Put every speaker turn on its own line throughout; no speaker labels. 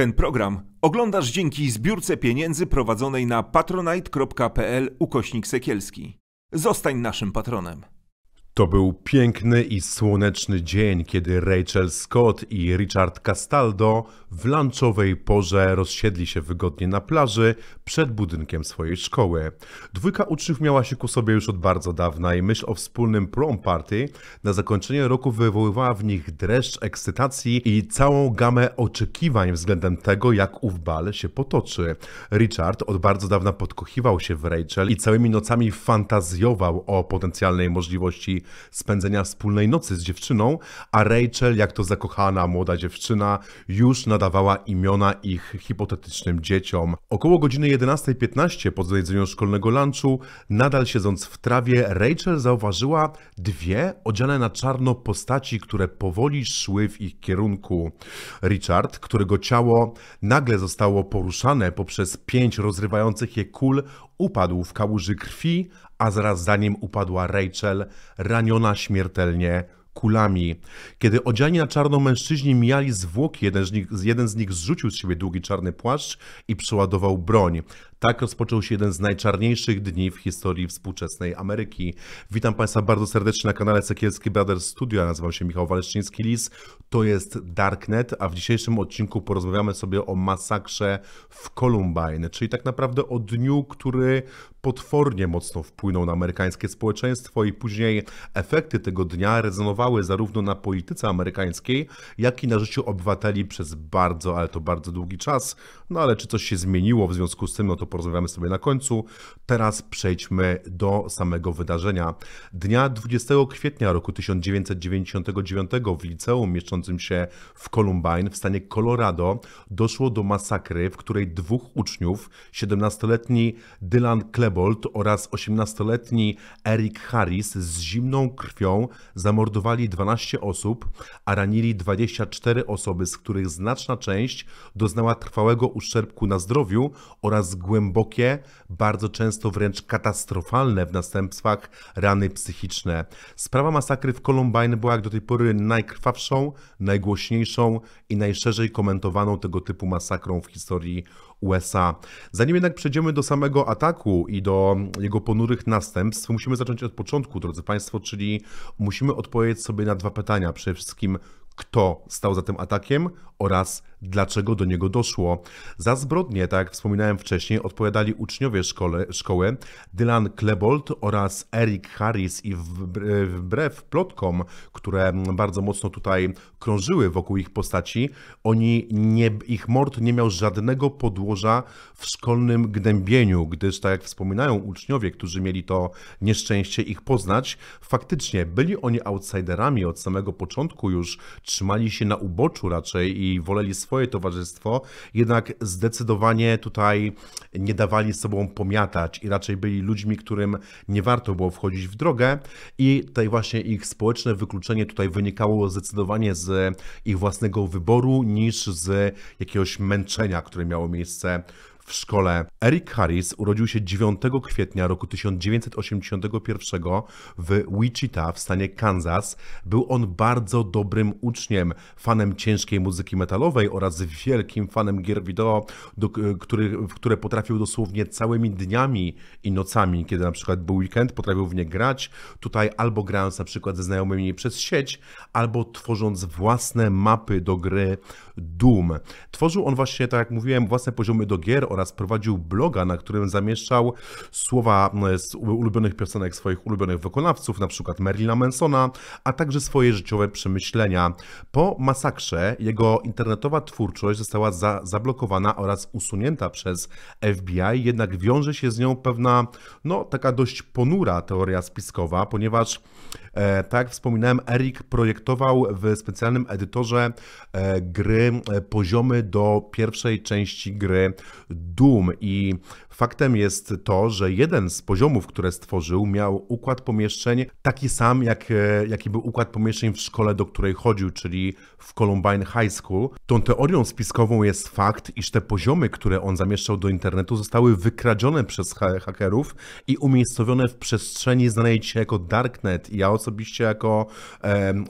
Ten program oglądasz dzięki zbiórce pieniędzy prowadzonej na patronite.pl ukośnik sekielski. Zostań naszym patronem. To był piękny i słoneczny dzień, kiedy Rachel Scott i Richard Castaldo w lunchowej porze rozsiedli się wygodnie na plaży przed budynkiem swojej szkoły. Dwójka uczniów miała się ku sobie już od bardzo dawna i myśl o wspólnym prom party na zakończenie roku wywoływała w nich dreszcz ekscytacji i całą gamę oczekiwań względem tego, jak ów bal się potoczy. Richard od bardzo dawna podkochiwał się w Rachel i całymi nocami fantazjował o potencjalnej możliwości spędzenia wspólnej nocy z dziewczyną, a Rachel, jak to zakochana młoda dziewczyna, już nadawała imiona ich hipotetycznym dzieciom. Około godziny 11.15 po zjedzeniu szkolnego lunchu, nadal siedząc w trawie, Rachel zauważyła dwie odziane na czarno postaci, które powoli szły w ich kierunku. Richard, którego ciało nagle zostało poruszane poprzez pięć rozrywających je kul, upadł w kałuży krwi, a zaraz za nim upadła Rachel, raniona śmiertelnie kulami. Kiedy odziani na czarno mężczyźni mijali zwłoki, jeden z, nich, jeden z nich zrzucił z siebie długi czarny płaszcz i przeładował broń. Tak rozpoczął się jeden z najczarniejszych dni w historii współczesnej Ameryki. Witam Państwa bardzo serdecznie na kanale Sekielski Brothers Studio. Ja nazywam się Michał Waleszczyński-Lis. To jest Darknet, a w dzisiejszym odcinku porozmawiamy sobie o masakrze w Columbine, czyli tak naprawdę o dniu, który potwornie mocno wpłynął na amerykańskie społeczeństwo i później efekty tego dnia rezonowały oddziaływały zarówno na polityce amerykańskiej, jak i na życiu obywateli przez bardzo, ale to bardzo długi czas. No ale czy coś się zmieniło w związku z tym, no to porozmawiamy sobie na końcu. Teraz przejdźmy do samego wydarzenia. Dnia 20 kwietnia roku 1999 w liceum mieszczącym się w Columbine w stanie Colorado doszło do masakry, w której dwóch uczniów, 17-letni Dylan Klebold oraz 18-letni Eric Harris z zimną krwią zamordowali aresztowali 12 osób, a ranili 24 osoby, z których znaczna część doznała trwałego uszczerbku na zdrowiu oraz głębokie, bardzo często wręcz katastrofalne w następstwach rany psychiczne. Sprawa masakry w Columbine była jak do tej pory najkrwawszą, najgłośniejszą i najszerzej komentowaną tego typu masakrą w historii USA. Zanim jednak przejdziemy do samego ataku i do jego ponurych następstw, musimy zacząć od początku, drodzy Państwo, czyli musimy odpowiedzieć sobie na dwa pytania. Przede wszystkim, kto stał za tym atakiem oraz dlaczego do niego doszło. Za zbrodnie, tak jak wspominałem wcześniej, odpowiadali uczniowie szkole, szkoły Dylan Klebold oraz Eric Harris i wbrew plotkom, które bardzo mocno tutaj krążyły wokół ich postaci, oni nie, ich mord nie miał żadnego podłoża w szkolnym gnębieniu, gdyż tak jak wspominają uczniowie, którzy mieli to nieszczęście ich poznać, faktycznie byli oni outsiderami od samego początku już, trzymali się na uboczu raczej i i woleli swoje towarzystwo, jednak zdecydowanie tutaj nie dawali sobą pomiatać i raczej byli ludźmi, którym nie warto było wchodzić w drogę i tutaj właśnie ich społeczne wykluczenie tutaj wynikało zdecydowanie z ich własnego wyboru niż z jakiegoś męczenia, które miało miejsce w szkole. Eric Harris urodził się 9 kwietnia roku 1981 w Wichita w stanie Kansas. Był on bardzo dobrym uczniem, fanem ciężkiej muzyki metalowej oraz wielkim fanem gier wideo, do, który, w które potrafił dosłownie całymi dniami i nocami, kiedy na przykład był weekend, potrafił w nie grać. Tutaj albo grając na przykład ze znajomymi przez sieć, albo tworząc własne mapy do gry Doom. Tworzył on właśnie, tak jak mówiłem, własne poziomy do gier oraz prowadził bloga, na którym zamieszczał słowa z ulubionych piosenek swoich ulubionych wykonawców, na przykład Merlina Mansona, a także swoje życiowe przemyślenia. Po masakrze jego internetowa twórczość została za zablokowana oraz usunięta przez FBI, jednak wiąże się z nią pewna, no taka dość ponura teoria spiskowa, ponieważ E, tak wspominałem, Erik projektował w specjalnym edytorze e, gry e, poziomy do pierwszej części gry Doom i faktem jest to, że jeden z poziomów, które stworzył, miał układ pomieszczeń taki sam, jak, jaki był układ pomieszczeń w szkole, do której chodził, czyli w Columbine High School. Tą teorią spiskową jest fakt, iż te poziomy, które on zamieszczał do internetu, zostały wykradzione przez ha hakerów i umiejscowione w przestrzeni znanej dzisiaj jako Darknet. I ja osobiście jako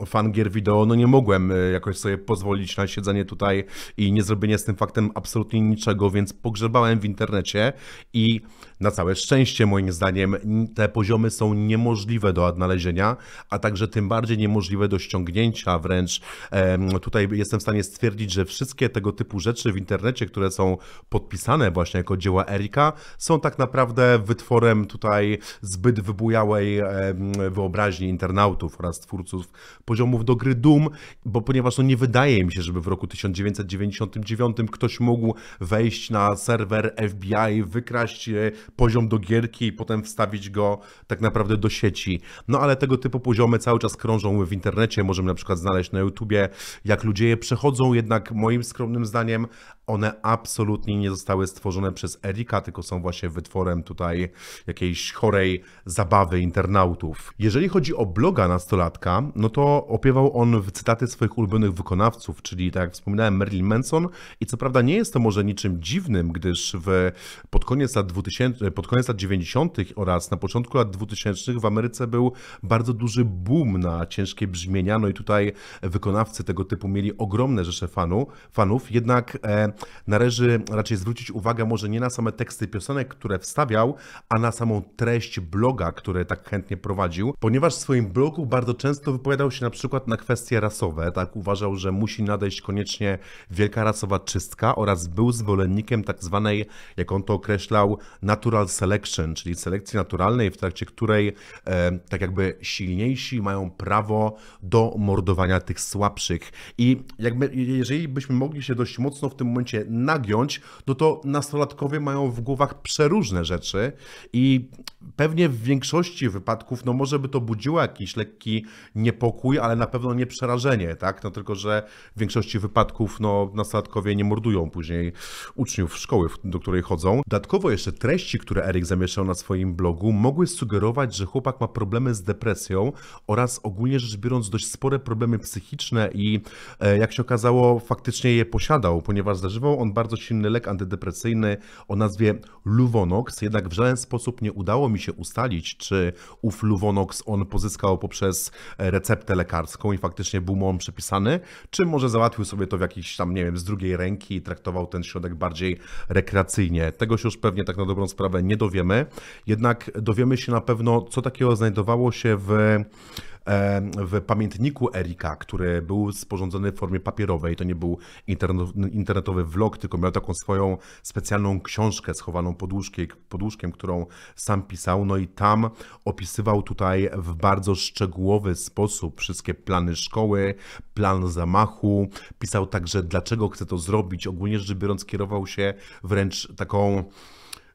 fan gier wideo, no nie mogłem e, jakoś sobie pozwolić na siedzenie tutaj i nie zrobienie z tym faktem absolutnie niczego, więc pogrzebałem w internecie i na całe szczęście moim zdaniem te poziomy są niemożliwe do odnalezienia, a także tym bardziej niemożliwe do ściągnięcia wręcz. Tutaj jestem w stanie stwierdzić, że wszystkie tego typu rzeczy w internecie, które są podpisane właśnie jako dzieła Erika, są tak naprawdę wytworem tutaj zbyt wybujałej wyobraźni internautów oraz twórców poziomów do gry Doom, bo ponieważ no nie wydaje mi się, żeby w roku 1999 ktoś mógł wejść na serwer FBI, wykraść e, poziom do gierki i potem wstawić go tak naprawdę do sieci. No ale tego typu poziomy cały czas krążą w internecie, możemy na przykład znaleźć na YouTubie, jak ludzie je przechodzą, jednak moim skromnym zdaniem one absolutnie nie zostały stworzone przez Erika, tylko są właśnie wytworem tutaj jakiejś chorej zabawy internautów. Jeżeli chodzi o bloga nastolatka, no to opiewał on w cytaty swoich ulubionych wykonawców, czyli tak jak wspominałem Marilyn Manson i co prawda nie jest to może niczym dziwnym, gdyż w, pod, koniec lat 2000, pod koniec lat 90. oraz na początku lat 2000 w Ameryce był bardzo duży boom na ciężkie brzmienia, no i tutaj wykonawcy tego typu mieli ogromne rzesze fanu, fanów, jednak e, należy raczej zwrócić uwagę może nie na same teksty piosenek, które wstawiał, a na samą treść bloga, który tak chętnie prowadził, ponieważ w swoim blogu bardzo często wypowiadał się na przykład na kwestie rasowe, tak uważał, że musi nadejść koniecznie wielka rasowa czystka oraz był zwolennikiem tak zwanej, jak on to określał, natural selection, czyli selekcji naturalnej, w trakcie której e, tak jakby silniejsi mają prawo do mordowania tych słabszych. I jakby jeżeli byśmy mogli się dość mocno w tym momencie momencie nagiąć, no to nastolatkowie mają w głowach przeróżne rzeczy i pewnie w większości wypadków, no może by to budziło jakiś lekki niepokój, ale na pewno nie przerażenie, tak? No tylko, że w większości wypadków, no nastolatkowie nie mordują później uczniów szkoły, do której chodzą. Dodatkowo jeszcze treści, które Erik zamieszczał na swoim blogu, mogły sugerować, że chłopak ma problemy z depresją oraz ogólnie rzecz biorąc dość spore problemy psychiczne i e, jak się okazało, faktycznie je posiadał, ponieważ żywał on bardzo silny lek antydepresyjny o nazwie Luvonox, jednak w żaden sposób nie udało mi się ustalić, czy ów Luvonox on pozyskał poprzez receptę lekarską i faktycznie był mu on przepisany, czy może załatwił sobie to w jakiejś tam, nie wiem, z drugiej ręki i traktował ten środek bardziej rekreacyjnie. Tego się już pewnie tak na dobrą sprawę nie dowiemy, jednak dowiemy się na pewno, co takiego znajdowało się w E, w pamiętniku Erika, który był sporządzony w formie papierowej. To nie był internetowy vlog, tylko miał taką swoją specjalną książkę schowaną pod łóżkiem, pod łóżkiem którą sam pisał. No i tam opisywał tutaj w bardzo szczegółowy sposób wszystkie plany szkoły, plan zamachu. Pisał także, dlaczego chce to zrobić. Ogólnie rzecz biorąc, kierował się wręcz taką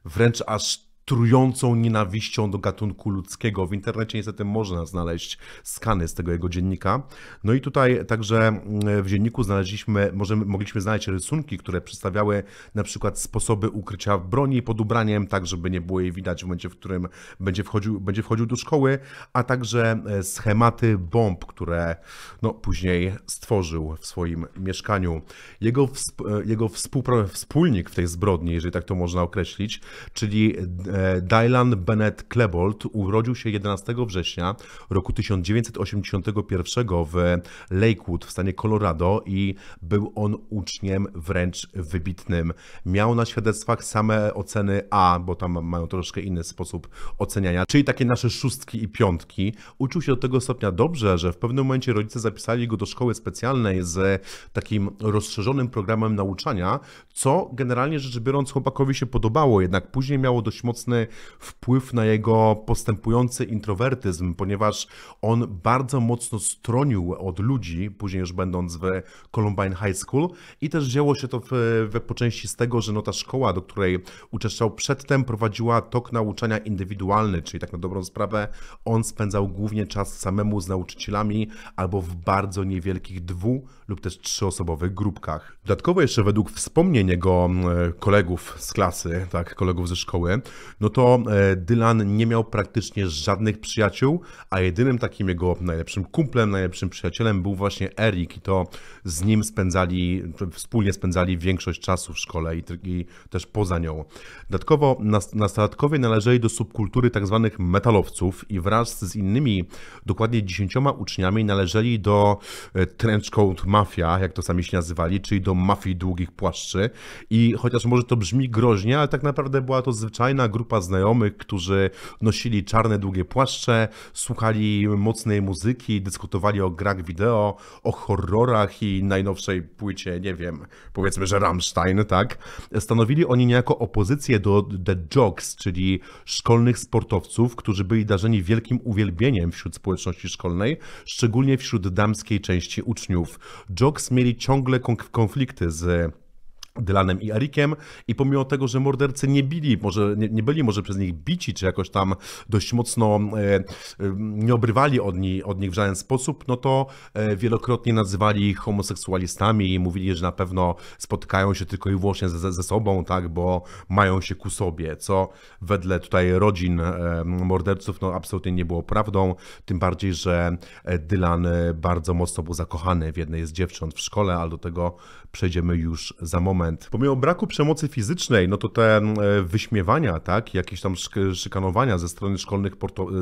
wręcz aż trującą nienawiścią do gatunku ludzkiego. W internecie niestety można znaleźć skany z tego jego dziennika. No i tutaj także mm, w dzienniku znaleźliśmy, możemy, mogliśmy znaleźć rysunki, które przedstawiały na przykład sposoby ukrycia broni pod ubraniem, tak żeby nie było jej widać w momencie, w którym będzie wchodził, będzie wchodził do szkoły, a także e, schematy bomb, które no, później stworzył w swoim mieszkaniu. Jego, wsp, e, jego współpr- wspólnik w tej zbrodni, jeżeli tak to można określić, czyli e, E, Dylan Bennett Klebold urodził się 11 września roku 1981 w Lakewood w stanie Colorado i był on uczniem wręcz wybitnym. Miał na świadectwach same oceny A, bo tam mają troszkę inny sposób oceniania, czyli takie nasze szóstki i piątki. Uczył się do tego stopnia dobrze, że w pewnym momencie rodzice zapisali go do szkoły specjalnej z takim rozszerzonym programem nauczania, co generalnie rzecz biorąc chłopakowi się podobało, jednak później miało dość mocno mocny wpływ na jego postępujący introwertyzm, ponieważ on bardzo mocno stronił od ludzi, później już będąc w Columbine High School i też wzięło się to w, w, po części z tego, że no ta szkoła, do której uczestniczył przedtem, prowadziła tok nauczania indywidualny, czyli tak na dobrą sprawę on spędzał głównie czas samemu z nauczycielami albo w bardzo niewielkich dwu lub też trzyosobowych grupkach. Dodatkowo jeszcze według wspomnień jego mm, kolegów z klasy, tak, kolegów ze szkoły, no to e, Dylan nie miał praktycznie żadnych przyjaciół, a jedynym takim jego najlepszym kumplem, najlepszym przyjacielem był właśnie Erik i to z nim spędzali, wspólnie spędzali większość czasu w szkole i, i też poza nią. Dodatkowo nastolatkowie należeli do subkultury tzw. Tak metalowców i wraz z innymi dokładnie dziesięcioma uczniami należeli do e, trenchcoat mafia, jak to sami się nazywali, czyli do mafii długich płaszczy i chociaż może to brzmi groźnie, ale tak naprawdę była to zwyczajna grupa grupa znajomych, którzy nosili czarne, długie płaszcze, słuchali mocnej muzyki, dyskutowali o grach wideo, o horrorach i najnowszej płycie, nie wiem, powiedzmy, że Rammstein, tak? Stanowili oni niejako opozycję do The Jocks, czyli szkolnych sportowców, którzy byli darzeni wielkim uwielbieniem wśród społeczności szkolnej, szczególnie wśród damskiej części uczniów. Jocks mieli ciągle konflikty z Dylanem i Erikiem i pomimo tego, że mordercy nie bili, może nie, nie byli może przez nich bici, czy jakoś tam dość mocno e, e nie obrywali od, ni, od nich w żaden sposób, no to e, wielokrotnie nazywali ich homoseksualistami i mówili, że na pewno spotkają się tylko i wyłącznie ze, ze sobą, tak, bo mają się ku sobie, co wedle tutaj rodzin e, morderców, no absolutnie nie było prawdą, tym bardziej, że e, Dylan e, bardzo mocno był zakochany w jednej z dziewcząt w szkole, ale do tego przejdziemy już za moment moment. Pomimo braku przemocy fizycznej, no to te e, wyśmiewania, tak, jakieś tam szykanowania ze strony szkolnych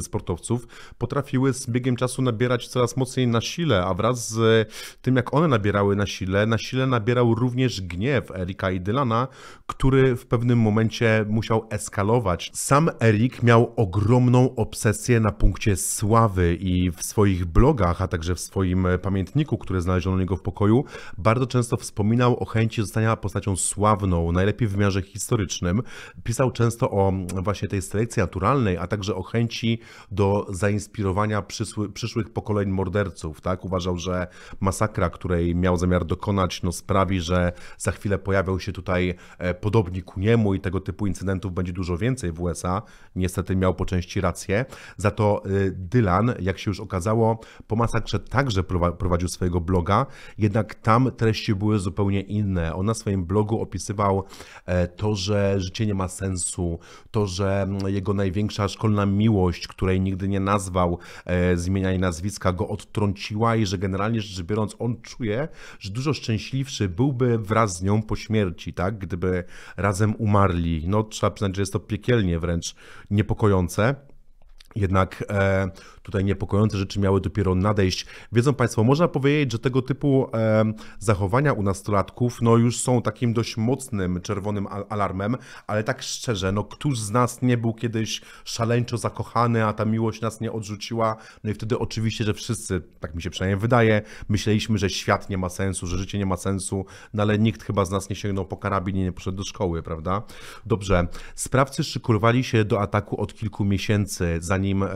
sportowców potrafiły z biegiem czasu nabierać coraz mocniej na sile, a wraz z e, tym, jak one nabierały na sile, na sile nabierał również gniew Erika i Dylana, który w pewnym momencie musiał eskalować. Sam Erik miał ogromną obsesję na punkcie sławy i w swoich blogach, a także w swoim e, pamiętniku, który znaleziono u niego w pokoju, bardzo często wspominał o chęci zostania postacią sławną, najlepiej w wymiarze historycznym. Pisał często o właśnie tej selekcji naturalnej, a także o chęci do zainspirowania przyszły, przyszłych pokoleń morderców. Tak? Uważał, że masakra, której miał zamiar dokonać, no sprawi, że za chwilę pojawią się tutaj e, podobni ku niemu i tego typu incydentów będzie dużo więcej w USA. Niestety miał po części rację. Za to e, Dylan, jak się już okazało, po masakrze także prowadził swojego bloga, jednak tam treści były zupełnie inne. On na swoim swoim blogu opisywał e, to, że życie nie ma sensu, to, że mm, jego największa szkolna miłość, której nigdy nie nazwał e, zmienia i nazwiska, go odtrąciła i że generalnie rzecz biorąc on czuje, że dużo szczęśliwszy byłby wraz z nią po śmierci, tak? Gdyby razem umarli. No trzeba przyznać, że jest to piekielnie wręcz niepokojące. Jednak e, tutaj niepokojące rzeczy miały dopiero nadejść. Wiedzą Państwo, można powiedzieć, że tego typu zachowania u nastolatków no już są takim dość mocnym czerwonym alarmem, ale tak szczerze, no któż z nas nie był kiedyś szaleńczo zakochany, a ta miłość nas nie odrzuciła? No i wtedy oczywiście, że wszyscy, tak mi się przynajmniej wydaje, myśleliśmy, że świat nie ma sensu, że życie nie ma sensu, no ale nikt chyba z nas nie sięgnął po karabin i nie poszedł do szkoły, prawda? Dobrze, sprawcy szykulowali się do ataku od kilku miesięcy, zanim e,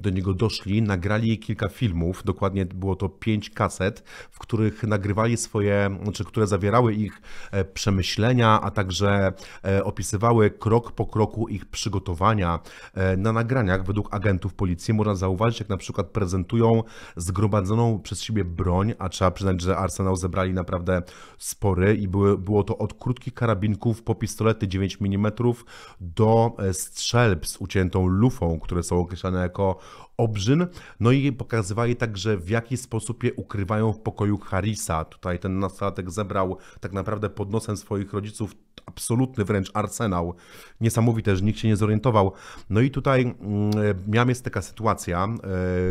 do niego doszli, nagrali kilka filmów, dokładnie było to pięć kaset, w których nagrywali swoje, znaczy które zawierały ich e, przemyślenia, a także e, opisywały krok po kroku ich przygotowania. E, na nagraniach według agentów policji można zauważyć, jak na przykład prezentują zgromadzoną przez siebie broń, a trzeba przyznać, że arsenał zebrali naprawdę spory i były, było to od krótkich karabinków po pistolety 9 mm do strzelb z uciętą lufą, które są określane jako obrzyn, no i pokazywali także w jaki sposób je ukrywają w pokoju Harisa. Tutaj ten nastolatek zebrał tak naprawdę pod nosem swoich rodziców absolutny wręcz arsenał. Niesamowite, że nikt się nie zorientował. No i tutaj mm, miała jest taka sytuacja,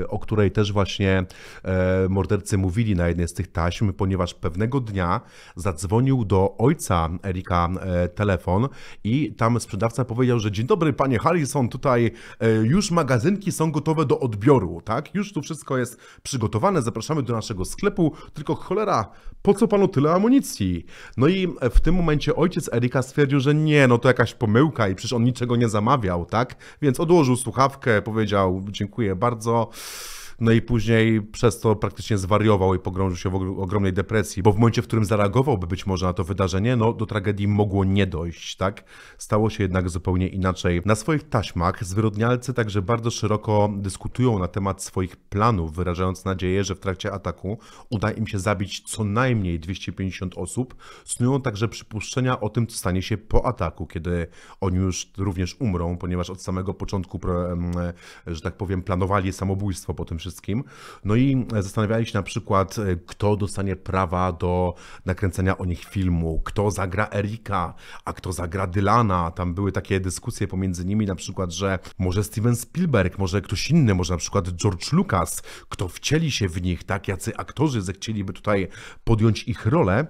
e, o której też właśnie e, mordercy mówili na jednej z tych taśm, ponieważ pewnego dnia zadzwonił do ojca Erika e, telefon i tam sprzedawca powiedział, że dzień dobry panie Harrison, tutaj już magazynki są gotowe do odbioru, tak? Już tu wszystko jest przygotowane, zapraszamy do naszego sklepu, tylko cholera, po co panu tyle amunicji? No i w tym momencie ojciec Erika stwierdził, że nie, no to jakaś pomyłka i przecież on niczego nie zamawiał, tak? Więc odłożył słuchawkę, powiedział dziękuję bardzo. No i później przez to praktycznie zwariował i pogrążył się w ogromnej depresji, bo w momencie, w którym zareagowałby być może na to wydarzenie, no do tragedii mogło nie dojść, tak? Stało się jednak zupełnie inaczej. Na swoich taśmach zwyrodnialcy także bardzo szeroko dyskutują na temat swoich planów, wyrażając nadzieję, że w trakcie ataku uda im się zabić co najmniej 250 osób. Snują także przypuszczenia o tym, co stanie się po ataku, kiedy oni już również umrą, ponieważ od samego początku, że tak powiem, planowali samobójstwo po tym wszystkim wszystkim. No i zastanawiali się na przykład, e, kto dostanie prawa do nakręcenia o nich filmu, kto zagra Erika, a kto zagra Dylana. Tam były takie dyskusje pomiędzy nimi, na przykład, że może Steven Spielberg, może ktoś inny, może na przykład George Lucas, kto wcieli się w nich, tak, jacy aktorzy zechcieliby tutaj podjąć ich rolę.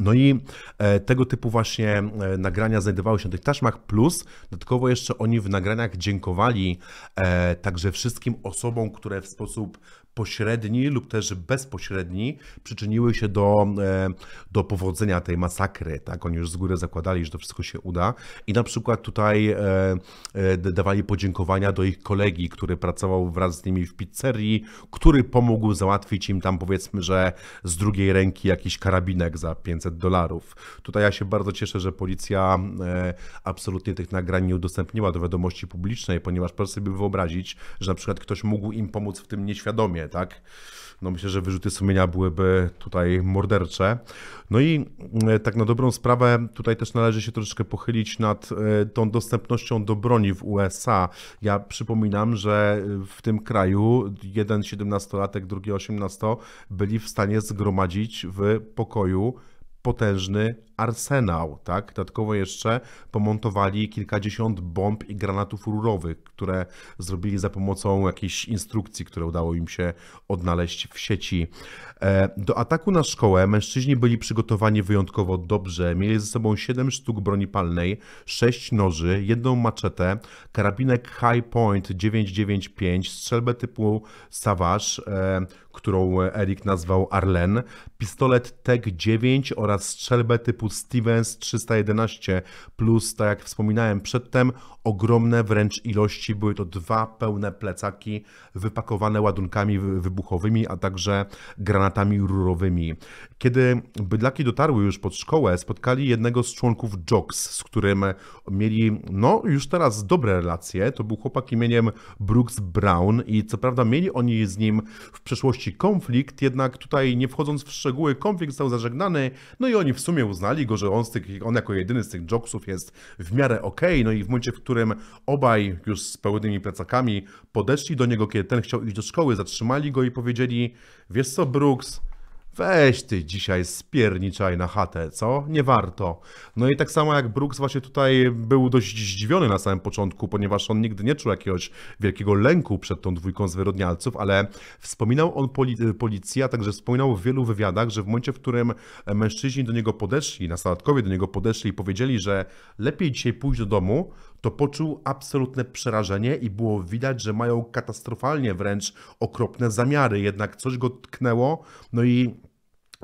No i e, tego typu właśnie e, nagrania znajdowały się na tych taśmach, plus dodatkowo jeszcze oni w nagraniach dziękowali e, także wszystkim osobom, które w sposób pośredni lub też bezpośredni przyczyniły się do, e, do powodzenia tej masakry. Tak? Oni już z góry zakładali, że to wszystko się uda. I na przykład tutaj e, e, dawali podziękowania do ich kolegi, który pracował wraz z nimi w pizzerii, który pomógł załatwić im tam powiedzmy, że z drugiej ręki jakiś karabinek za 500 dolarów. Tutaj ja się bardzo cieszę, że policja absolutnie tych nagrań nie udostępniła do wiadomości publicznej, ponieważ proszę sobie wyobrazić, że na przykład ktoś mógł im pomóc w tym nieświadomie tak? No myślę, że wyrzuty sumienia byłyby tutaj mordercze. No i e, tak na dobrą sprawę tutaj też należy się troszeczkę pochylić nad e, tą dostępnością do broni w USA. Ja przypominam, że e, w tym kraju jeden 17-latek, drugi 18 byli w stanie zgromadzić w pokoju potężny arsenał, tak? Dodatkowo jeszcze pomontowali kilkadziesiąt bomb i granatów rurowych, które zrobili za pomocą jakiejś instrukcji, które udało im się odnaleźć w sieci. E, do ataku na szkołę mężczyźni byli przygotowani wyjątkowo dobrze. Mieli ze sobą 7 sztuk broni palnej, 6 noży, jedną maczetę, karabinek High Point 995, strzelbę typu Savage, e, którą Erik nazwał Arlen, pistolet TEG-9 oraz strzelbę typu Stevens 311 plus, tak jak wspominałem przedtem, ogromne wręcz ilości, były to dwa pełne plecaki wypakowane ładunkami wybuchowymi, a także granatami rurowymi. Kiedy bydlaki dotarły już pod szkołę, spotkali jednego z członków Jocks, z którym mieli, no już teraz dobre relacje. To był chłopak imieniem Brooks Brown i co prawda mieli oni z nim w przeszłości przyszłości konflikt, jednak tutaj nie wchodząc w szczegóły, konflikt został zażegnany, no i oni w sumie uznali go, że on, z tych, on jako jedyny z tych joksów jest w miarę okej, okay. no i w momencie, w którym obaj już z pełnymi plecakami podeszli do niego, kiedy ten chciał iść do szkoły, zatrzymali go i powiedzieli, wiesz co Brooks, Weź ty dzisiaj spierniczaj na chatę, co? Nie warto. No i tak samo jak Brooks właśnie tutaj był dość zdziwiony na samym początku, ponieważ on nigdy nie czuł jakiegoś wielkiego lęku przed tą dwójką zwyrodnialców, ale wspominał on poli- policji, a także wspominał w wielu wywiadach, że w momencie, w którym mężczyźni do niego podeszli, nastolatkowie do niego podeszli i powiedzieli, że lepiej dzisiaj pójść do domu, to poczuł absolutne przerażenie i było widać, że mają katastrofalnie wręcz okropne zamiary. Jednak coś go tknęło, no i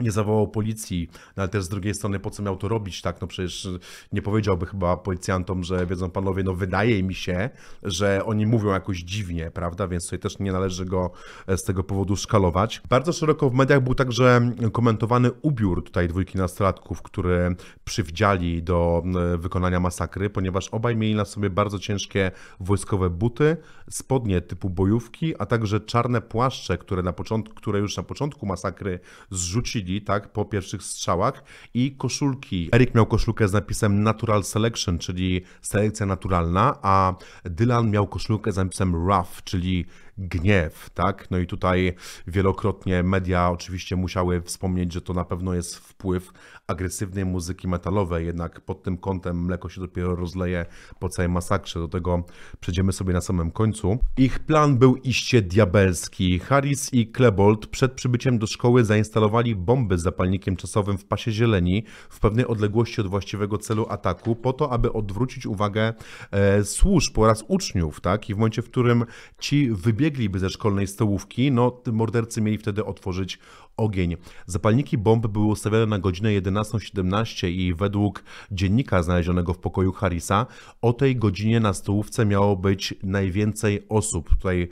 nie zawołał policji, no ale też z drugiej strony po co miał to robić, tak, no przecież nie powiedziałby chyba policjantom, że wiedzą panowie, no wydaje mi się, że oni mówią jakoś dziwnie, prawda, więc tutaj też nie należy go e, z tego powodu szkalować. Bardzo szeroko w mediach był także komentowany ubiór tutaj dwójki nastolatków, które przywdziali do wykonania masakry, ponieważ obaj mieli na sobie bardzo ciężkie wojskowe buty, spodnie typu bojówki, a także czarne płaszcze, które, na początku, które już na początku masakry zrzucili tak, po pierwszych strzałach i koszulki. Erik miał koszulkę z napisem Natural Selection, czyli selekcja naturalna, a Dylan miał koszulkę z napisem Rough, czyli gniew, tak? No i tutaj wielokrotnie media oczywiście musiały wspomnieć, że to na pewno jest wpływ agresywnej muzyki metalowej, jednak pod tym kątem mleko się dopiero rozleje po całej masakrze, do tego przejdziemy sobie na samym końcu. Ich plan był iście diabelski. Harris i Klebold przed przybyciem do szkoły zainstalowali bomby z zapalnikiem czasowym w pasie zieleni w pewnej odległości od właściwego celu ataku po to, aby odwrócić uwagę e, służb oraz uczniów, tak? I w momencie, w którym ci wybiegli wybiegliby ze szkolnej stołówki, no mordercy mieli wtedy otworzyć ogień. Zapalniki bomb były ustawione na godzinę 11.17 i według dziennika znalezionego w pokoju Harrisa o tej godzinie na stołówce miało być najwięcej osób. Tutaj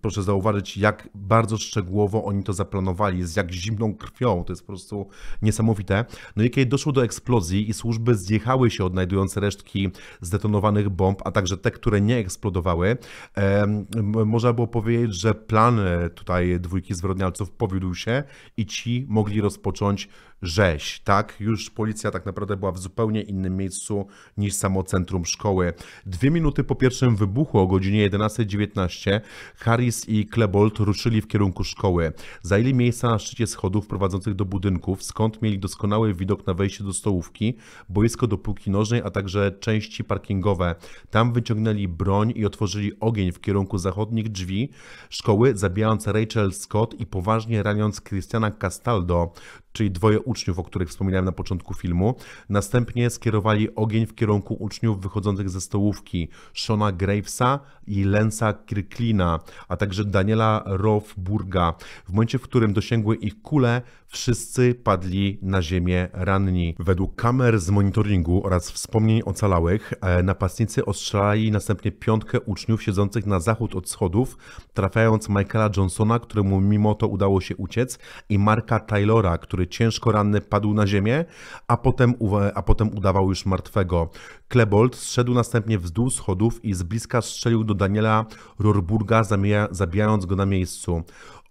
proszę zauważyć, jak bardzo szczegółowo oni to zaplanowali, z jak zimną krwią, to jest po prostu niesamowite. No i kiedy doszło do eksplozji i służby zjechały się, odnajdując resztki zdetonowanych bomb, a także te, które nie eksplodowały, można było powiedzieć, że plan e, tutaj dwójki zwyrodnialców powiódł się i ci mogli rozpocząć rzeź, tak? Już policja tak naprawdę była w zupełnie innym miejscu niż samo centrum szkoły. Dwie minuty po pierwszym wybuchu o godzinie 11.19 Harris i Klebold ruszyli w kierunku szkoły. Zajęli miejsca na szczycie schodów prowadzących do budynków, skąd mieli doskonały widok na wejście do stołówki, boisko do piłki nożnej, a także części parkingowe. Tam wyciągnęli broń i otworzyli ogień w kierunku zachodnich drzwi szkoły, zabijając Rachel Scott i poważnie raniąc Christiana Castaldo, czyli dwoje uczniów, o których wspominałem na początku filmu. Następnie skierowali ogień w kierunku uczniów wychodzących ze stołówki Shona Gravesa i Lensa Kirklina, a także Daniela Rothburga. W momencie, w którym dosięgły ich kule, wszyscy padli na ziemię ranni. Według kamer z monitoringu oraz wspomnień ocalałych, e, napastnicy ostrzelali następnie piątkę uczniów siedzących na zachód od schodów, trafiając Michaela Johnsona, któremu mimo to udało się uciec, i Marka Taylora, który ciężko ranny padł na ziemię, a potem, a potem udawał już martwego. Klebold zszedł następnie wzdłuż schodów i z bliska strzelił do Daniela Rorburga, zabijając go na miejscu.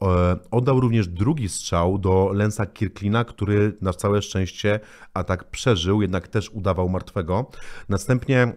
E, oddał również drugi strzał do Lensa Kirklina, który na całe szczęście atak przeżył, jednak też udawał martwego. Następnie e,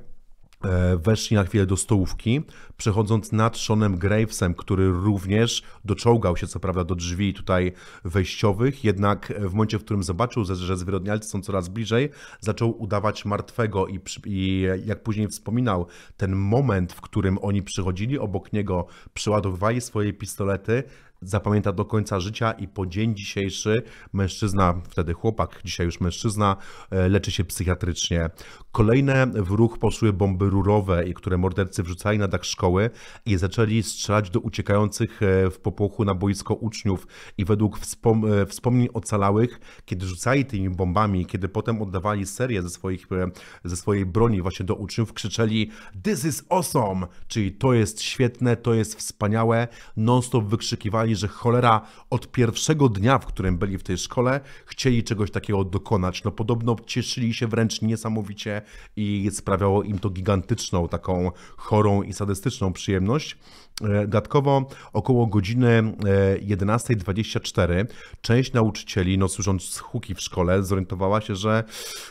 weszli na chwilę do stołówki przechodząc nad Seanem Gravesem, który również doczołgał się co prawda do drzwi tutaj wejściowych, jednak w momencie, w którym zobaczył, że zwyrodnialcy są coraz bliżej, zaczął udawać martwego i, i jak później wspominał, ten moment, w którym oni przychodzili obok niego, przeładowywali swoje pistolety, zapamięta do końca życia i po dzień dzisiejszy mężczyzna, wtedy chłopak, dzisiaj już mężczyzna, e, leczy się psychiatrycznie. Kolejne w ruch poszły bomby rurowe, które mordercy wrzucali na dach szkoły szkoły i zaczęli strzelać do uciekających e, w popłochu na boisko uczniów i według wspom e, wspomnień ocalałych, kiedy rzucali tymi bombami, kiedy potem oddawali serię ze, swoich, e, ze swojej broni właśnie do uczniów, krzyczeli This is awesome, czyli to jest świetne, to jest wspaniałe, non-stop wykrzykiwali, że cholera od pierwszego dnia, w którym byli w tej szkole, chcieli czegoś takiego dokonać. No podobno cieszyli się wręcz niesamowicie i sprawiało im to gigantyczną taką chorą i sadystyczną przyjemność. E, dodatkowo około godziny 11.24 e, część nauczycieli, no słysząc huki w szkole, zorientowała się, że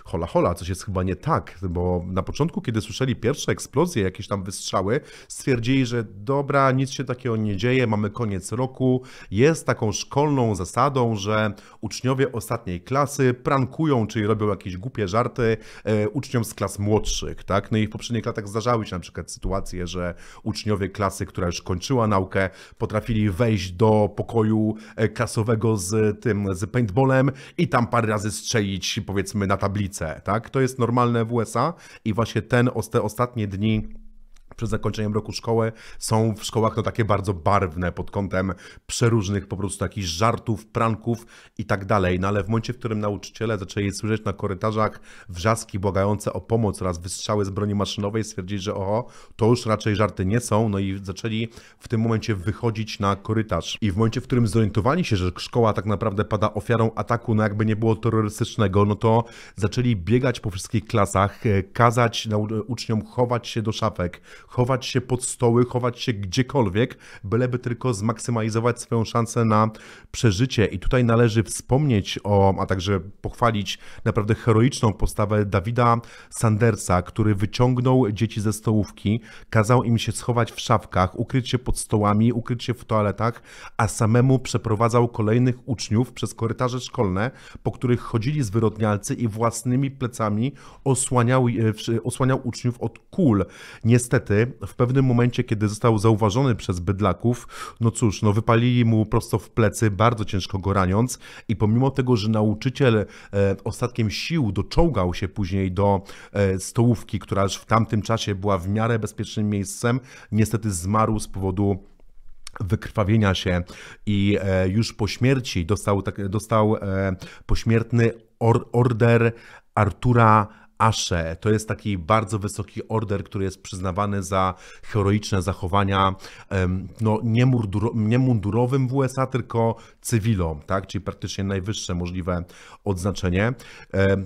hola hola, coś jest chyba nie tak, bo na początku, kiedy słyszeli pierwsze eksplozje, jakieś tam wystrzały, stwierdzili, że dobra, nic się takiego nie dzieje, mamy koniec roku. Jest taką szkolną zasadą, że uczniowie ostatniej klasy prankują, czyli robią jakieś głupie żarty e, uczniom z klas młodszych, tak? No i w poprzednich latach zdarzały się na przykład sytuacje, że uczniowie klasy, która już kończyła naukę, potrafili wejść do pokoju e, klasowego z tym, z paintballem i tam parę razy strzelić, powiedzmy, na tablicę, tak? To jest normalne w USA i właśnie ten, te ostatnie dni przed zakończeniem roku szkoły są w szkołach no takie bardzo barwne pod kątem przeróżnych po prostu takich żartów, pranków i tak dalej. No ale w momencie, w którym nauczyciele zaczęli słyszeć na korytarzach wrzaski błagające o pomoc oraz wystrzały z broni maszynowej, stwierdzili, że oho, to już raczej żarty nie są, no i zaczęli w tym momencie wychodzić na korytarz. I w momencie, w którym zorientowali się, że szkoła tak naprawdę pada ofiarą ataku, no jakby nie było terrorystycznego, no to zaczęli biegać po wszystkich klasach, e, kazać uczniom chować się do szafek, chować się pod stoły, chować się gdziekolwiek, byleby tylko zmaksymalizować swoją szansę na przeżycie. I tutaj należy wspomnieć o, a także pochwalić naprawdę heroiczną postawę Dawida Sandersa, który wyciągnął dzieci ze stołówki, kazał im się schować w szafkach, ukryć się pod stołami, ukryć się w toaletach, a samemu przeprowadzał kolejnych uczniów przez korytarze szkolne, po których chodzili zwyrodnialcy i własnymi plecami osłaniał, e, osłaniał uczniów od kul. Niestety w pewnym momencie, kiedy został zauważony przez bydlaków, no cóż, no wypalili mu prosto w plecy, bardzo ciężko go raniąc i pomimo tego, że nauczyciel e, ostatkiem sił doczołgał się później do e, stołówki, która już w tamtym czasie była w miarę bezpiecznym miejscem, niestety zmarł z powodu wykrwawienia się i e, już po śmierci dostał, tak, dostał pośmiertny order Artura Asze. To jest taki bardzo wysoki order, który jest przyznawany za heroiczne zachowania no, nie, murduro, nie mundurowym w USA, tylko cywilom, tak? czyli praktycznie najwyższe możliwe odznaczenie.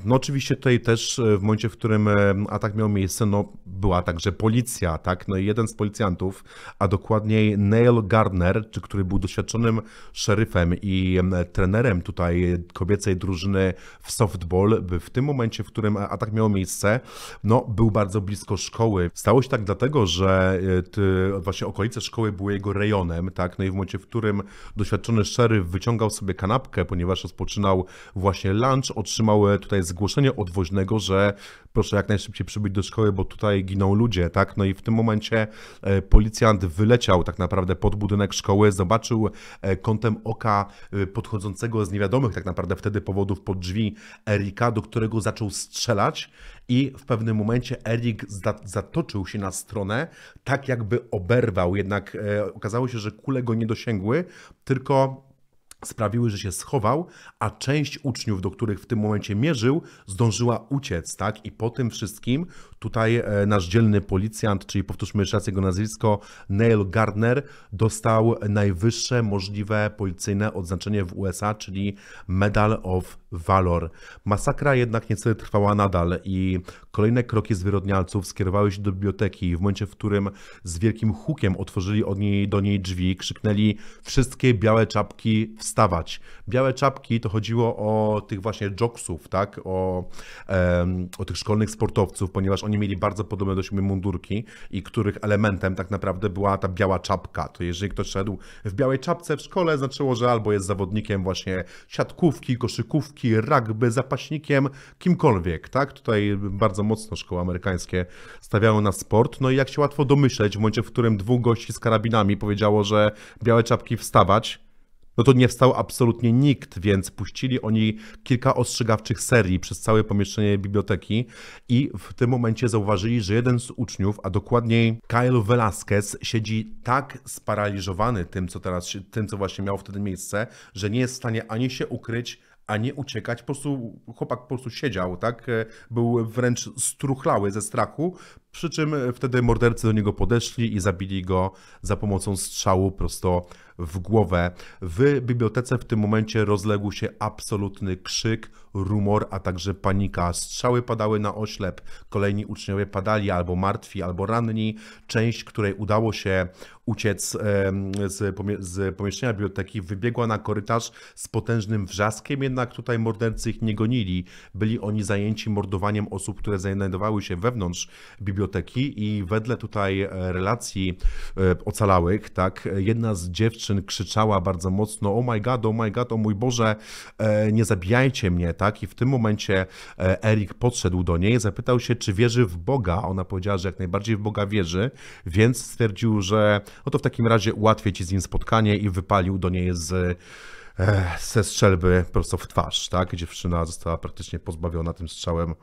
No oczywiście tutaj też e, w momencie, w którym atak miał miejsce, no, była także policja. Tak? No i jeden z policjantów, a dokładniej Neil Gardner, czy który był doświadczonym szeryfem i trenerem tutaj kobiecej drużyny w softball, w tym momencie, w którym atak miał miało miejsce, no, był bardzo blisko szkoły. Stało się tak dlatego, że e, ty, właśnie okolice szkoły były jego rejonem, tak? No i w momencie, w którym doświadczony szeryf wyciągał sobie kanapkę, ponieważ rozpoczynał właśnie lunch, otrzymał e, tutaj zgłoszenie od woźnego, że proszę jak najszybciej przybyć do szkoły, bo tutaj giną ludzie, tak? No i w tym momencie e, policjant wyleciał tak naprawdę pod budynek szkoły, zobaczył kątem oka podchodzącego z niewiadomych tak naprawdę wtedy powodów pod drzwi Erika, do którego zaczął strzelać i w pewnym momencie Erik zatoczył się na stronę, tak jakby oberwał, jednak e, okazało się, że kule go nie dosięgły, tylko sprawiły, że się schował, a część uczniów, do których w tym momencie mierzył, zdążyła uciec, tak? I po tym wszystkim tutaj e, nasz dzielny policjant, czyli powtórzmy jeszcze raz jego nazwisko, Neil Gardner, dostał najwyższe możliwe policyjne odznaczenie w USA, czyli Medal of Valor. Masakra jednak niestety trwała nadal i kolejne kroki zwyrodnialców skierowały się do biblioteki w momencie, w którym z wielkim hukiem otworzyli od niej, do niej drzwi, krzyknęli wszystkie białe czapki w stawać. Białe czapki to chodziło o tych właśnie joksów, tak? O, o tych szkolnych sportowców, ponieważ oni mieli bardzo podobne do siebie mundurki i których elementem tak naprawdę była ta biała czapka. To jeżeli ktoś szedł w białej czapce w szkole, znaczyło, że albo jest zawodnikiem właśnie siatkówki, koszykówki, rugby, zapaśnikiem, kimkolwiek, tak? Tutaj bardzo mocno szkoły amerykańskie stawiają na sport. No i jak się łatwo domyśleć, w momencie, w którym dwóch gości z karabinami powiedziało, że białe czapki wstawać, no to nie wstał absolutnie nikt, więc puścili oni kilka ostrzegawczych serii przez całe pomieszczenie biblioteki i w tym momencie zauważyli, że jeden z uczniów, a dokładniej Kyle Velasquez, siedzi tak sparaliżowany tym, co teraz, tym, co właśnie miało wtedy miejsce, że nie jest w stanie ani się ukryć, ani uciekać. Po prostu chłopak po prostu siedział, tak? E, był wręcz struchlały ze strachu, przy czym wtedy mordercy do niego podeszli i zabili go za pomocą strzału prosto w głowę. W bibliotece w tym momencie rozległ się absolutny krzyk, rumor, a także panika. Strzały padały na oślep, kolejni uczniowie padali albo martwi, albo ranni. Część, której udało się uciec z pomieszczenia biblioteki, wybiegła na korytarz z potężnym wrzaskiem, jednak tutaj mordercy ich nie gonili. Byli oni zajęci mordowaniem osób, które znajdowały się wewnątrz biblioteki i wedle tutaj e, relacji e, ocalałych, tak, jedna z dziewczyn dziewczyn krzyczała bardzo mocno: Oh my god, oh my god, o oh mój Boże, e, nie zabijajcie mnie, tak? I w tym momencie e, Erik podszedł do niej, zapytał się, czy wierzy w Boga. Ona powiedziała, że jak najbardziej w Boga wierzy, więc stwierdził, że no to w takim razie ułatwię ci z nim spotkanie i wypalił do niej z e, ze strzelby prosto w twarz, tak? Dziewczyna została praktycznie pozbawiona tym strzałem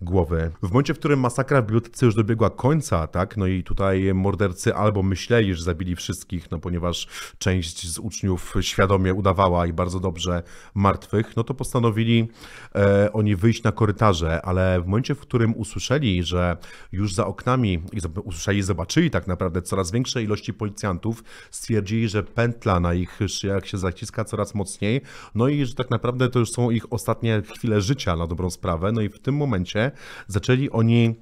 głowy. W momencie, w którym masakra w bibliotece już dobiegła końca, tak, no i tutaj mordercy albo myśleli, że zabili wszystkich, no ponieważ część z uczniów świadomie udawała i bardzo dobrze martwych, no to postanowili e, oni wyjść na korytarze, ale w momencie, w którym usłyszeli, że już za oknami, usłyszeli, zobaczyli tak naprawdę coraz większej ilości policjantów, stwierdzili, że pętla na ich szyjach się zaciska coraz mocniej, no i że tak naprawdę to już są ich ostatnie chwile życia na dobrą sprawę, no i w tym momencie zaczęli oni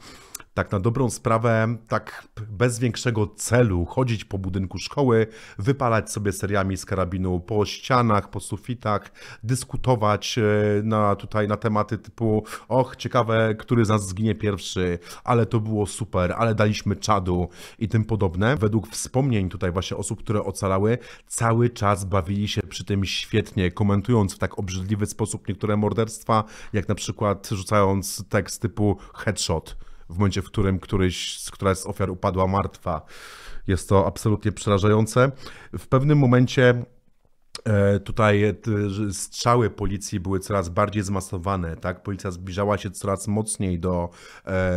tak na dobrą sprawę, tak bez większego celu chodzić po budynku szkoły, wypalać sobie seriami z karabinu po ścianach, po sufitach, dyskutować e, na, tutaj na tematy typu och, ciekawe, który z nas zginie pierwszy, ale to było super, ale daliśmy czadu i tym podobne. Według wspomnień tutaj właśnie osób, które ocalały, cały czas bawili się przy tym świetnie, komentując w tak obrzydliwy sposób niektóre morderstwa, jak na przykład rzucając tekst typu headshot w momencie, w którym któryś, z któraś z ofiar upadła martwa. Jest to absolutnie przerażające. W pewnym momencie E, tutaj e, strzały policji były coraz bardziej zmasowane, tak? Policja zbliżała się coraz mocniej do,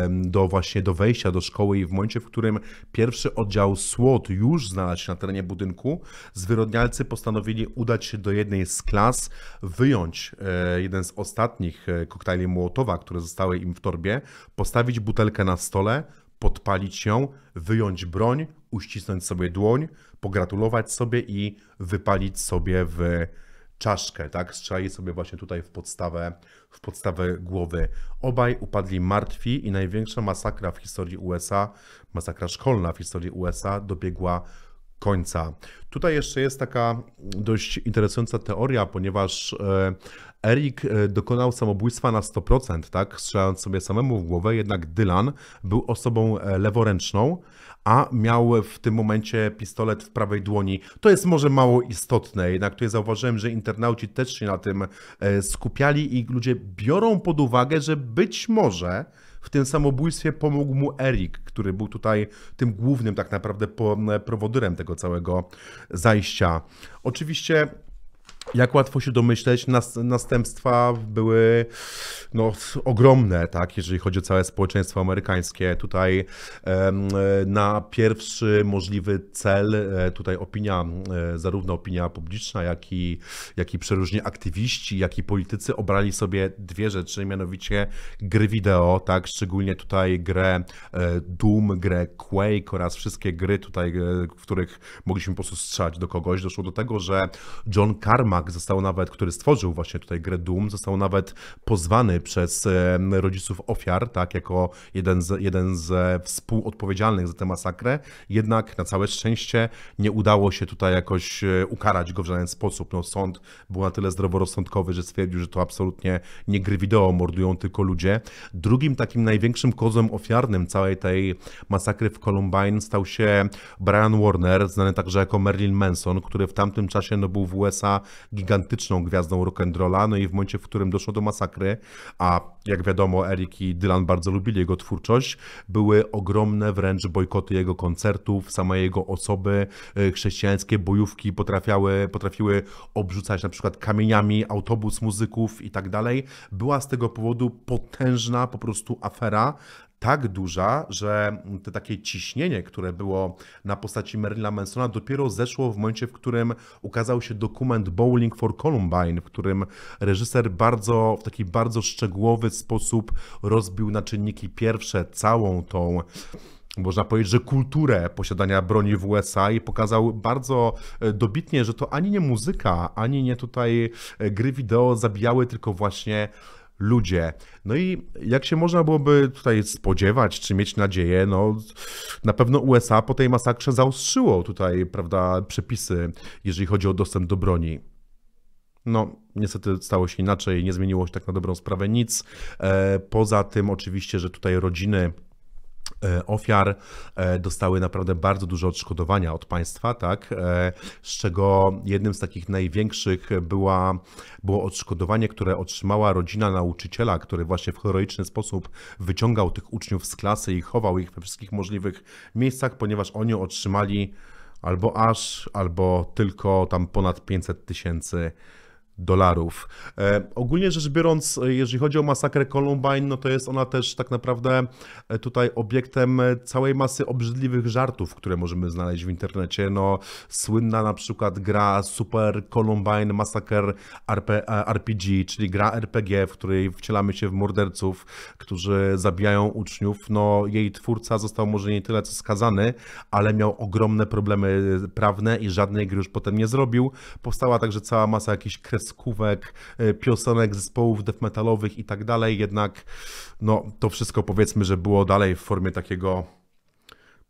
do właśnie do wejścia do szkoły i w momencie, w którym pierwszy oddział SWOT już znalazł się na terenie budynku, zwyrodnialcy postanowili udać się do jednej z klas, wyjąć e, jeden z ostatnich koktajli Mołotowa, które zostały im w torbie, postawić butelkę na stole, podpalić ją, wyjąć broń, uścisnąć sobie dłoń, pogratulować sobie i wypalić sobie w czaszkę, tak? Strzeli sobie właśnie tutaj w podstawę, w podstawę głowy. Obaj upadli martwi i największa masakra w historii USA, masakra szkolna w historii USA dobiegła końca. Tutaj jeszcze jest taka dość interesująca teoria, ponieważ e, Erik e, dokonał samobójstwa na 100%, tak, strzelając sobie samemu w głowę, jednak Dylan był osobą e, leworęczną, a miał w tym momencie pistolet w prawej dłoni. To jest może mało istotne, jednak tutaj zauważyłem, że internauci też się na tym skupiali i ludzie biorą pod uwagę, że być może w tym samobójstwie pomógł mu Erik, który był tutaj tym głównym tak naprawdę e, prowodyrem tego całego zajścia. Oczywiście jak łatwo się domyśleć, nas, następstwa były no, ogromne, tak, jeżeli chodzi o całe społeczeństwo amerykańskie. Tutaj e, na pierwszy możliwy cel, e, tutaj opinia, e, zarówno opinia publiczna, jak i, jak i przeróżni aktywiści, jak i politycy obrali sobie dwie rzeczy, mianowicie gry wideo, tak, szczególnie tutaj grę Doom, grę Quake oraz wszystkie gry tutaj, w których mogliśmy po prostu strzelać do kogoś. Doszło do tego, że John Carman Mac został nawet, który stworzył właśnie tutaj grę Doom, został nawet pozwany przez e, rodziców ofiar, tak, jako jeden z, jeden z e, współodpowiedzialnych za tę masakrę. Jednak na całe szczęście nie udało się tutaj jakoś e, ukarać go w żaden sposób. No, sąd był na tyle zdroworozsądkowy, że stwierdził, że to absolutnie nie gry wideo, mordują tylko ludzie. Drugim takim największym kozłem ofiarnym całej tej masakry w Columbine stał się Brian Warner, znany także jako Merlin Manson, który w tamtym czasie no, był w USA gigantyczną gwiazdą rock'n'rolla, no i w momencie, w którym doszło do masakry, a jak wiadomo Erik i Dylan bardzo lubili jego twórczość, były ogromne wręcz bojkoty jego koncertów, sama jego osoby, y, chrześcijańskie bojówki potrafiały, potrafiły obrzucać na przykład kamieniami autobus muzyków i tak dalej. Była z tego powodu potężna po prostu afera, tak duża, że to takie ciśnienie, które było na postaci Merlina Mansona, dopiero zeszło w momencie, w którym ukazał się dokument Bowling for Columbine, w którym reżyser bardzo, w taki bardzo szczegółowy sposób rozbił na czynniki pierwsze całą tą można powiedzieć, że kulturę posiadania broni w USA i pokazał bardzo e, dobitnie, że to ani nie muzyka, ani nie tutaj e, gry wideo zabijały, tylko właśnie ludzie. No i jak się można byłoby tutaj spodziewać, czy mieć nadzieję, no na pewno USA po tej masakrze zaostrzyło tutaj, prawda, przepisy, jeżeli chodzi o dostęp do broni. No, niestety stało się inaczej, nie zmieniło się tak na dobrą sprawę nic. E, poza tym, oczywiście, że tutaj rodziny E, ofiar e, dostały naprawdę bardzo duże odszkodowania od państwa, tak? E, z czego jednym z takich największych była, było odszkodowanie, które otrzymała rodzina nauczyciela, który właśnie w heroiczny sposób wyciągał tych uczniów z klasy i chował ich we wszystkich możliwych miejscach, ponieważ oni otrzymali albo aż, albo tylko tam ponad 500 tysięcy dolarów. E, ogólnie rzecz biorąc, jeżeli chodzi o masakrę Columbine, no to jest ona też tak naprawdę e, tutaj obiektem całej masy obrzydliwych żartów, które możemy znaleźć w internecie. No, słynna na przykład gra Super Columbine Massacre RPG, e, czyli gra RPG, w której wcielamy się w morderców, którzy zabijają uczniów. No, jej twórca został może nie tyle co skazany, ale miał ogromne problemy e, prawne i żadnej gry już potem nie zrobił. Powstała także cała masa jakichś kres skówek, e, piosenek zespołów death metalowych i tak dalej, jednak no, to wszystko powiedzmy, że było dalej w formie takiego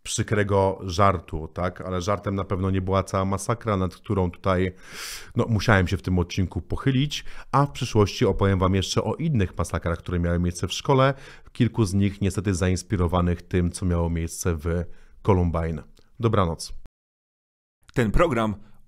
przykrego żartu, tak? Ale żartem na pewno nie była cała masakra, nad którą tutaj no, musiałem się w tym odcinku pochylić, a w przyszłości opowiem Wam jeszcze o innych masakrach, które miały miejsce w szkole, kilku z nich niestety zainspirowanych tym, co miało miejsce w Columbine. Dobranoc. Ten program